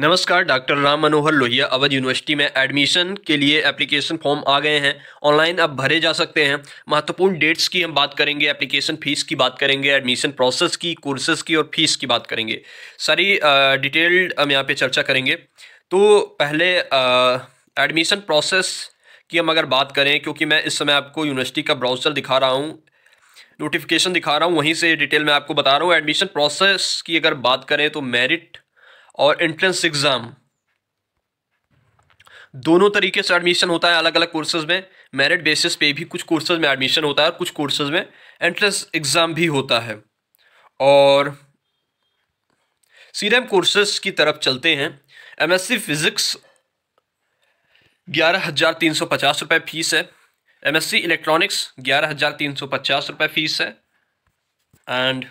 नमस्कार doctor Ram Manohar Lohia Awadh university में admission के लिए एप्लीकेशन फॉर्म आ गए हैं ऑनलाइन अब भरे जा सकते हैं महत्वपूर्ण डेट्स की हम बात करेंगे एप्लीकेशन फीस की बात करेंगे एडमिशन प्रोसेस की कोर्सेज की और फीस की बात करेंगे सारी डिटेल्ड हम यहाँ पे चर्चा करेंगे तो पहले एडमिशन प्रोसेस की हम अगर बात करें क्योंकि मैं इस समय आपको यूनिवर्सिटी का ब्राउज़र दिखा रहा हूँ नोटिफिकेशन दिखा रहा हूँ वहीं से डिटेल में आपको बता रहा हूँ एडमिशन प्रोसेस की अगर बात करें तो मेरिट और एंट्रेंस एग्ज़ाम दोनों तरीके से एडमिशन होता है अलग अलग कोर्सेज में मेरिट बेसिस पे भी कुछ कोर्सेज में एडमिशन होता है और कुछ कोर्सेज में एंट्रेंस एग्ज़ाम भी होता है और सीरम कोर्सेज की तरफ चलते हैं एमएससी फिज़िक्स ग्यारह हज़ार तीन सौ पचास रुपये फ़ीस है एमएससी इलेक्ट्रॉनिक्स ग्यारह हज़ार तीन सौ पचास रुपये फ़ीस है एंड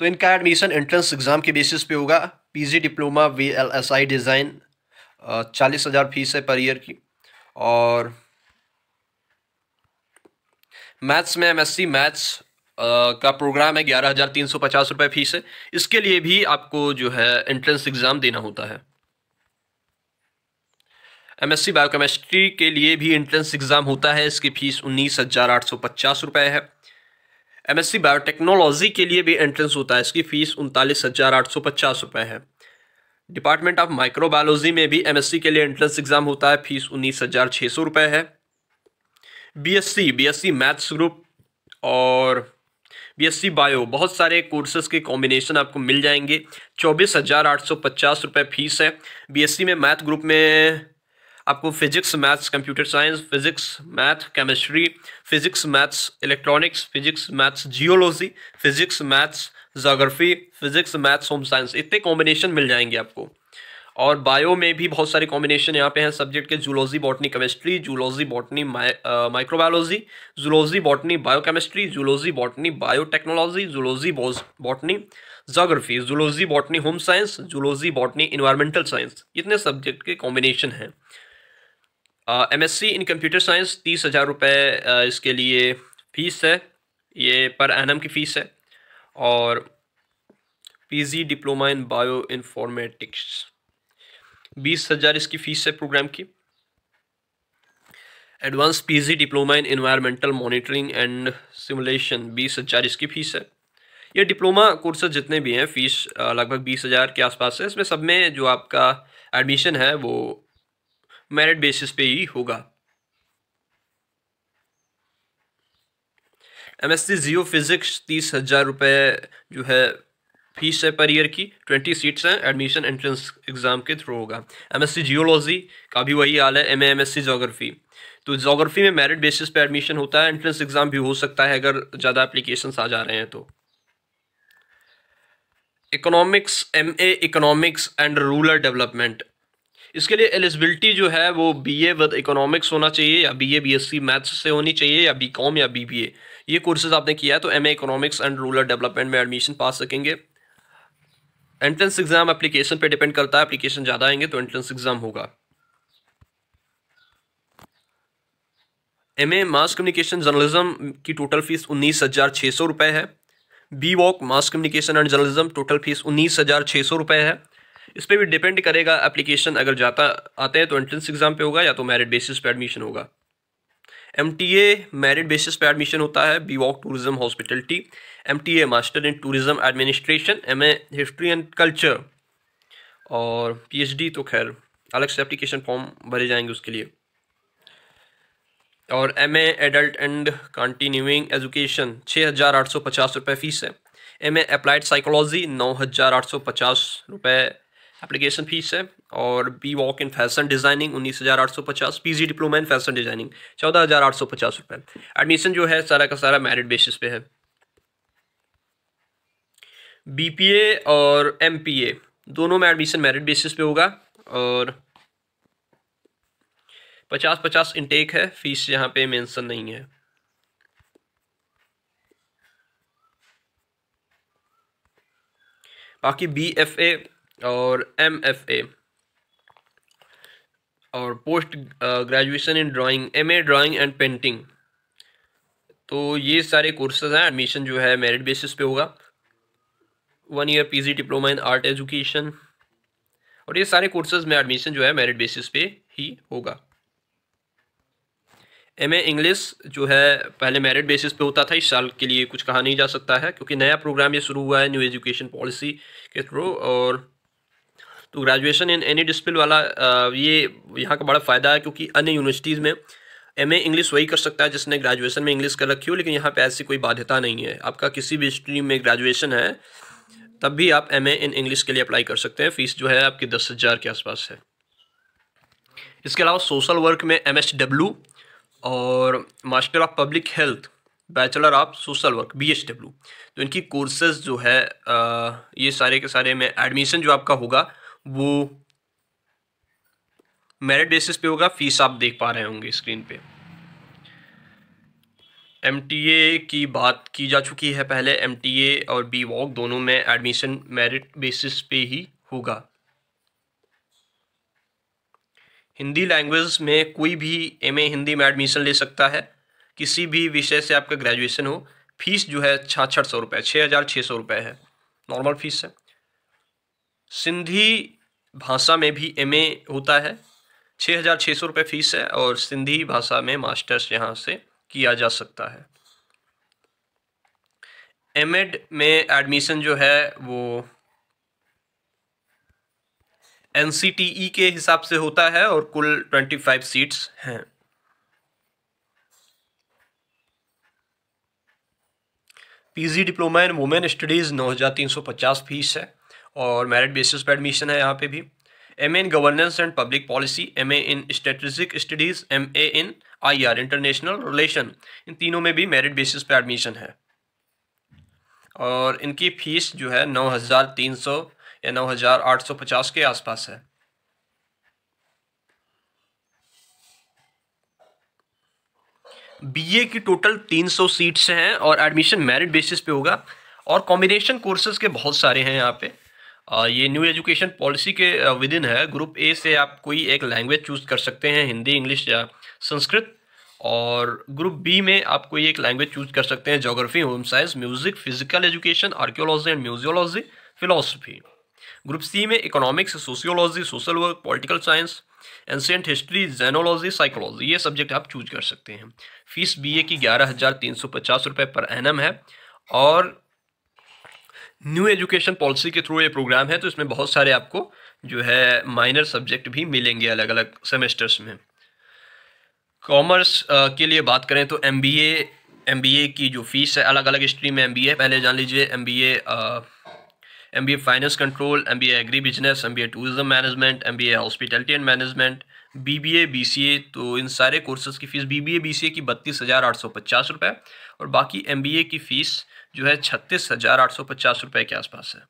तो इनका एडमिशन एंट्रेंस एग्ज़ाम के बेसिस पे होगा PG diploma V L S I design चालीस हज़ार फीस है पर ईयर की और मैथ्स में एमएससी मैथ्स का प्रोग्राम है ग्यारह हज़ार तीन सौ पचास रुपये फ़ीस है इसके लिए भी आपको जो है एंट्रेंस एग्ज़ाम देना होता है एमएससी बायोकेमिस्ट्री के लिए भी एंट्रेंस एग्ज़ाम होता है इसकी फ़ीस उन्नीस हज़ार आठ सौ पचास रुपये है एमएससी बायोटेक्नोलॉजी के लिए भी एंट्रेंस होता है इसकी फ़ीस उनतालीस हज़ार आठ सौ पचास रुपये है डिपार्टमेंट ऑफ माइक्रोबायोलॉजी में भी एमएससी के लिए एंट्रेंस एग्ज़ाम होता है फ़ीस उन्नीस हज़ार छः सौ रुपये है बीएससी बीएससी मैथ्स ग्रुप और बीएससी बायो बहुत सारे कोर्सेज के कॉम्बिनेशन आपको मिल जाएंगे चौबीस हज़ार आठ सौ पचास रुपये फ़ीस है बीएससी में मैथ ग्रुप में आपको physics maths computer science physics math chemistry physics maths electronics physics maths geology physics maths geography physics maths home science इतने कॉम्बिनेशन मिल जाएंगे आपको और बायो में भी बहुत सारे कॉम्बिनेशन यहाँ पे हैं सब्जेक्ट के zoology botany chemistry zoology botany microbiology zoology botany biochemistry zoology botany biotechnology zoology botany geography zoology botany home science zoology botany environmental science इतने सब्जेक्ट के कॉम्बिनेशन हैं M S C in computer science तीस हज़ार रुपये इसके लिए fees है ये पर एनम की फ़ीस है और PG diploma in bioinformatics बीस हज़ार इसकी फ़ीस है प्रोग्राम की advance PG diploma in environmental monitoring and simulation बीस हज़ार इसकी फ़ीस है ये डिप्लोमा कोर्सेज जितने भी हैं फ़ीस लगभग बीस हज़ार के आसपास है इसमें सब में जो आपका एडमिशन है वो मेरिट बेसिस पे ही होगा M S C geophysics तीस हज़ार रुपए जो है फीस है पर ईयर की ट्वेंटी सीट्स हैं एडमिशन एंट्रेंस एग्ज़ाम के थ्रू होगा एम एस सी जियोलॉजी का भी वही हाल है M M S C geography तो जोग्राफ़ी में मेरिट बेसिस पे एडमिशन होता है एंट्रेंस एग्ज़ाम भी हो सकता है अगर ज़्यादा एप्लीकेशंस आ जा रहे हैं तो economics M A economics and rural development इसके लिए एलिजिबिलिटी जो है वो बी ए विद इकोनॉमिक्स होना चाहिए या B A B S C maths से होनी चाहिए या बी कॉम या बी बी ए ये कोर्सेज आपने किया है तो M A economics and rural development में एडमिशन पा सकेंगे एंट्रेंस एग्ज़ाम एप्लीकेशन पे डिपेंड करता है एप्लीकेशन ज़्यादा आएंगे तो एंट्रेंस एग्ज़ाम होगा M A mass communication journalism की टोटल फीस उन्नीस हज़ार छः सौ रुपये है B voc mass communication and journalism total fees उन्नीस हज़ार छः सौ रुपये है इस पर भी डिपेंड करेगा एप्लीकेशन अगर जाता आते हैं तो एंट्रेंस एग्ज़ाम पे होगा या तो मेरिट बेसिस पे एडमिशन होगा M T A merit basis पे एडमिशन होता है B voc tourism hospitality M T A master in tourism administration M A history and culture और पी एच डी तो खैर अलग से एप्लीकेशन फॉर्म भरे जाएंगे उसके लिए और M A adult and continuing education छः हज़ार आठ सौ पचास रुपये फ़ीस है एम ए अप्लाइड साइकोलॉजी नौ हज़ार आठ सौ पचास रुपये एप्लीकेशन फीस है और B voc in fashion designing उन्नीस हज़ार आठ सौ पचास P G diploma in fashion designing चौदह हज़ार आठ सौ पचास रुपये एडमिशन जो है सारा का सारा मेरिट बेसिस पे है ए और एम पी ए दोनों में एडमिशन मेरिट बेसिस पे होगा और पचास पचास इनटेक है फीस यहाँ पे मेंशन नहीं है बाकी बी एफ ए और एम एफ ए और post graduation in drawing M A drawing and painting तो ये सारे कोर्सेज हैं एडमिशन जो है मेरिट बेसिस पे होगा one year PG diploma in art education और ये सारे कोर्सेज में एडमिशन जो है मेरिट बेसिस पे ही होगा एम ए इंग्लिस जो है पहले मेरिट बेसिस पे होता था इस साल के लिए कुछ कहा नहीं जा सकता है क्योंकि नया प्रोग्राम ये शुरू हुआ है न्यू एजुकेशन पॉलिसी के थ्रू और तो ग्रेजुएशन इन एनी डिसिप्लिन वाला ये यहाँ का बड़ा फ़ायदा है क्योंकि अन्य यूनिवर्सिटीज़ में एम इंग्लिश वही कर सकता है जिसने ग्रेजुएशन में इंग्लिश कर रखी हो लेकिन यहाँ पे ऐसी कोई बाध्यता नहीं है आपका किसी भी स्ट्रीम में ग्रेजुएशन है तब भी आप एम इन इंग्लिश के लिए अप्लाई कर सकते हैं फीस जो है आपकी दस हज़ार के आसपास है इसके अलावा सोशल वर्क में एम और master of public health bachelor of social work B तो इनकी कोर्सेज जो है ये सारे के सारे में एडमिशन जो आपका होगा वो मेरिट बेसिस पे होगा फीस आप देख पा रहे होंगे स्क्रीन पे एम की बात की जा चुकी है पहले एम और बी वॉक दोनों में एडमिशन मेरिट बेसिस पे ही होगा हिंदी लैंग्वेज में कोई भी एम हिंदी में एडमिशन ले सकता है किसी भी विषय से आपका ग्रेजुएशन हो फीस जो है छाछठ सौ रुपये छः हज़ार छः सौ रुपये है नॉर्मल फीस है सिंधी भाषा में भी एम होता है छः हज़ार छः सौ रुपये फ़ीस है और सिंधी भाषा में मास्टर्स यहाँ से किया जा सकता है एम में एडमिशन जो है वो एन e के हिसाब से होता है और कुल ट्वेंटी फाइव सीट्स हैं PG diploma in women studies नौ हज़ार तीन सौ पचास फीस है और मेरिट बेसिस पर एडमिशन है यहाँ पे भी M A in governance and public policy M A in strategic studies M A in I R international relation इन तीनों में भी मेरिट बेसिस पर एडमिशन है और इनकी फ़ीस जो है नौ हज़ार तीन सौ या नौ हज़ार आठ सौ पचास के आसपास है बीए की टोटल तीन सौ सीट्स हैं और एडमिशन मेरिट बेसिस पे होगा और कॉम्बिनेशन कोर्सेज के बहुत सारे हैं यहाँ पे ये न्यू एजुकेशन पॉलिसी के विद इन है ग्रुप ए से आप कोई एक लैंग्वेज चूज कर सकते हैं हिंदी इंग्लिश या संस्कृत और ग्रुप बी में आप कोई एक लैंग्वेज चूज कर सकते हैं geography home science music physical education archaeology and museology philosophy group C में economics sociology social work political science ancient history genealogy psychology ये सब्जेक्ट आप चूज कर सकते हैं फीस बीए की ग्यारह हज़ार तीन सौ पचास रुपये पर एम है और न्यू एजुकेशन पॉलिसी के थ्रू ये प्रोग्राम है तो इसमें बहुत सारे आपको जो है माइनर सब्जेक्ट भी मिलेंगे अलग अलग सेमेस्टर्स में कॉमर्स के लिए बात करें तो M B M B A की जो फीस है अलग अलग स्ट्रीम में एम बी ए पहले जान लीजिए M B A M B A finance control M B A agri business M B A tourism management M B A hospitality and management BBA BCA तो इन सारे कोर्सेज की फ़ीस बीबीए बीसीए की बत्तीस हज़ार आठ सौ पचास रुपये और बाकी एमबीए की फ़ीस जो है छत्तीस हज़ार आठ सौ पचास रुपये के आसपास है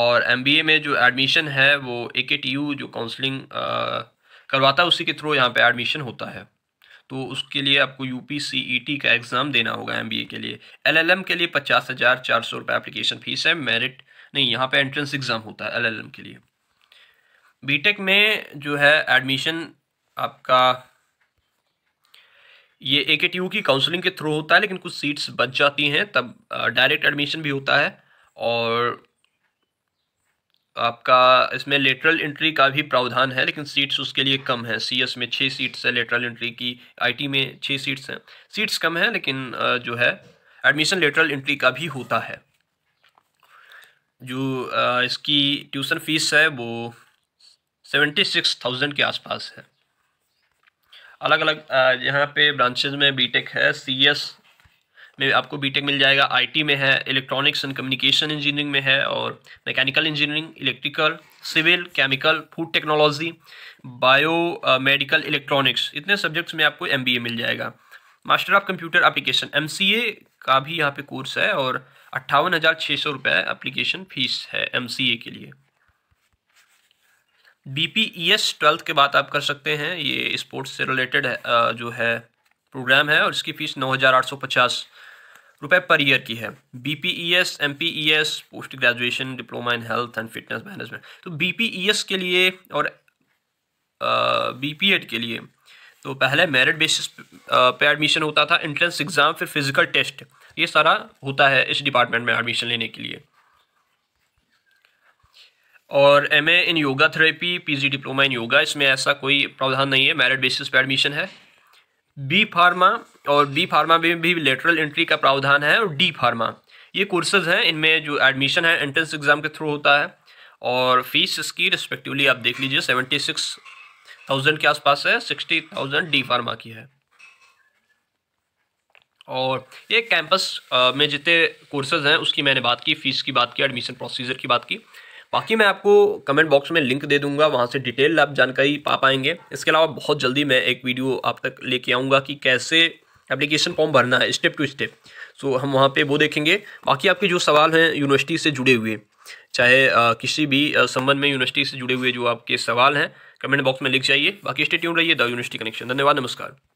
और एमबीए में जो एडमिशन है वो ए के टी यू जो काउंसलिंग करवाता है उसी के थ्रू यहाँ पे एडमिशन होता है तो उसके लिए आपको U P C E T का एग्ज़ाम देना होगा एम बी ए के लिए एल एल एम के लिए पचास हज़ार चार सौ रुपये एप्लीकेशन फ़ीस है मेरिट नहीं यहाँ पे एंट्रेंस एग्ज़ाम होता है एल एल एम के लिए बीटेक में जो है एडमिशन आपका ये ए के टी यू की काउंसलिंग के थ्रू होता है लेकिन कुछ सीट्स बच जाती हैं तब डायरेक्ट एडमिशन भी होता है और आपका इसमें लेटरल इंट्री का भी प्रावधान है लेकिन सीट्स उसके लिए कम है सीएस में छः सीट्स है लेटरल एंट्री की आईटी में छः सीट्स हैं सीट्स कम हैं लेकिन जो है एडमिशन लेटरल एंट्री का भी होता है जो इसकी ट्यूशन फीस है वो सेवेंटी सिक्स थाउजेंड के आसपास है अलग अलग यहाँ पे ब्रांचेज में बीटेक है सीएस में आपको बीटेक मिल जाएगा आईटी में है इलेक्ट्रॉनिक्स एंड कम्युनिकेशन इंजीनियरिंग में है और mechanical engineering electrical civil chemical food technology bio medical electronics इतने सब्जेक्ट्स में आपको एम मिल जाएगा master of computer application M का भी यहाँ पे कोर्स है और अट्ठावन हज़ार छः सौ रुपये एप्लीकेशन फ़ीस है एम के लिए B P E S twelfth के बाद आप कर सकते हैं ये स्पोर्ट्स से रिलेटेड जो है प्रोग्राम है और इसकी फ़ीस नौ हज़ार आठ सौ पचास रुपये पर ईयर की है B P E S M P E S post graduation diploma in health and fitness management तो बी पी ई एस के लिए और बी पी एड के लिए तो पहले मेरिट बेसिस पे एडमिशन होता था एंट्रेंस एग्ज़ाम फिर फिज़िकल टेस्ट ये सारा होता है इस डिपार्टमेंट में एडमिशन लेने के लिए और M in yoga therapy P diploma in yoga इसमें ऐसा कोई प्रावधान नहीं है मेरिट बेसिस पर एडमिशन है बी फार्मा और बी फार्मा में भी लेटरल एंट्री का प्रावधान है और डी फार्मा ये कोर्सेज हैं इनमें जो एडमिशन है एंट्रेंस एग्ज़ाम के थ्रू होता है और फीस इसकी रिस्पेक्टिवली आप देख लीजिए सेवेंटी सिक्स थाउजेंड के आसपास है सिक्सटी थाउजेंड डी फार्मा की है और ये कैंपस में जितने कोर्सेज हैं उसकी मैंने बात की फ़ीस की बात की एडमिशन प्रोसीजर की बात की बाकी मैं आपको कमेंट बॉक्स में लिंक दे दूंगा वहाँ से डिटेल आप जानकारी पा पाएंगे इसके अलावा बहुत जल्दी मैं एक वीडियो आप तक लेके आऊँगा कि कैसे एप्लीकेशन फॉर्म भरना है स्टेप टू स्टेप सो हम वहाँ पे वो देखेंगे बाकी आपके जो सवाल हैं यूनिवर्सिटी से जुड़े हुए चाहे आ, किसी भी संबंध में यूनिवर्सिटी से जुड़े हुए जो आपके सवाल हैं कमेंट बॉक्स में लिख जाइए बाकी स्टेट्यून रहिए द यूनिवर्सिटी कनेक्शन धन्यवाद नमस्कार